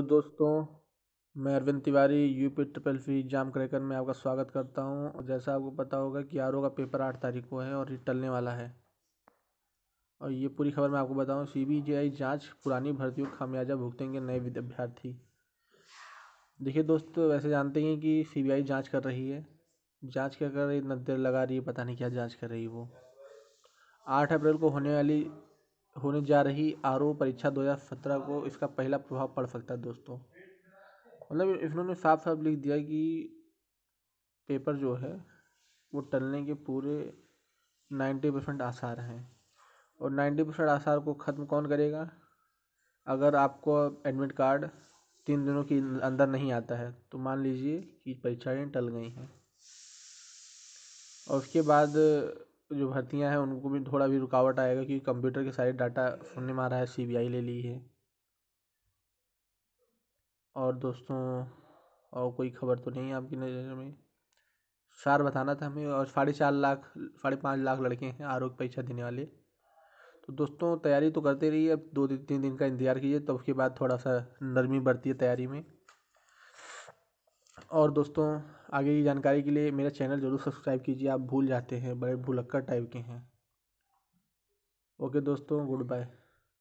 तो दोस्तों मैं अरविंद तिवारी यूपी ट्रिपल फी एग्जाम क्रैकर में आपका स्वागत करता हूं जैसा आपको पता होगा कि आर का पेपर आठ तारीख को है और ये टलने वाला है और ये पूरी खबर मैं आपको बताऊं सी बी जे आई जाँच पुरानी भर्ती खामियाजा भुगतेंगे नए अभ्यर्थी देखिए दोस्त वैसे जानते हैं कि सी बी आई जाँच कर रही है जाँच क्या कर रही इतना देर लगा रही है पता नहीं क्या जाँच कर रही है वो आठ अप्रैल को होने वाली होने जा रही आर ओ परीक्षा दो हज़ार सत्रह को इसका पहला प्रभाव पड़ सकता है दोस्तों मतलब इन्होंने साफ साफ लिख दिया कि पेपर जो है वो टलने के पूरे नाइन्टी परसेंट आसार हैं और नाइन्टी परसेंट आसार को ख़त्म कौन करेगा अगर आपको एडमिट कार्ड तीन दिनों के अंदर नहीं आता है तो मान लीजिए कि परीक्षाएँ टल गई हैं और उसके बाद तो जो भर्तियाँ हैं उनको भी थोड़ा भी रुकावट आएगा क्योंकि कंप्यूटर के सारे डाटा सुनने में आ रहा है सी बी आई ले ली है और दोस्तों और कोई खबर तो नहीं है आपकी नज़र में सार बताना था हमें और साढ़े चार लाख साढ़े पाँच लाख लड़के हैं आरोग्य परीक्षा देने वाले तो दोस्तों तैयारी तो करते रहिए अब दो दिन तीन दिन का इंतजार कीजिए तब तो उसके बाद थोड़ा सा नरमी बढ़ती है तैयारी में और दोस्तों आगे की जानकारी के लिए मेरा चैनल जरूर सब्सक्राइब कीजिए आप भूल जाते हैं बड़े भुलक्कर टाइप के हैं ओके दोस्तों गुड बाय